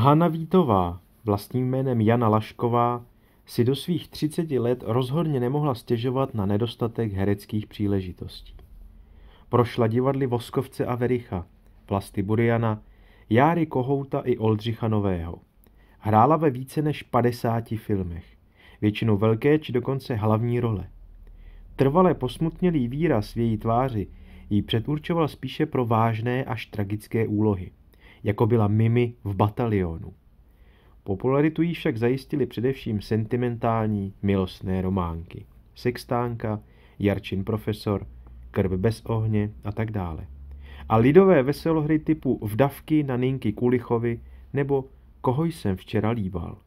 Hana Vítová, vlastním jménem Jana Lašková, si do svých 30 let rozhodně nemohla stěžovat na nedostatek hereckých příležitostí. Prošla divadly Voskovce a Vericha, Vlasty Buriana, Járy Kohouta i Oldřicha Nového. Hrála ve více než 50 filmech, většinou velké či dokonce hlavní role. Trvalé posmutnělý výraz v její tváři jí předurčoval spíše pro vážné až tragické úlohy – jako byla Mimi v batalionu. Popularitu jí však zajistili především sentimentální, milostné románky. Sextánka, Jarčin profesor, Krb bez ohně a tak dále. A lidové veselohry typu Vdavky na Ninky Kulichovi nebo Koho jsem včera líbal.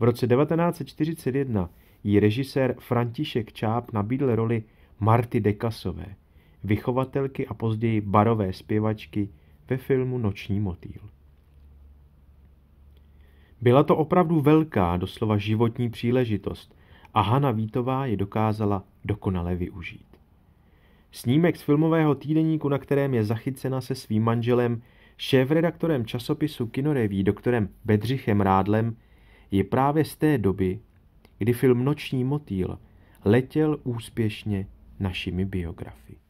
V roce 1941 jí režisér František Čáp nabídl roli Marty Dekasové, vychovatelky a později barové zpěvačky ve filmu Noční motýl. Byla to opravdu velká, doslova životní příležitost a Hana Vítová ji dokázala dokonale využít. Snímek z filmového týdeníku, na kterém je zachycena se svým manželem, šéf-redaktorem časopisu Kinoreví doktorem Bedřichem Rádlem, je právě z té doby, kdy film Noční motýl letěl úspěšně našimi biografii.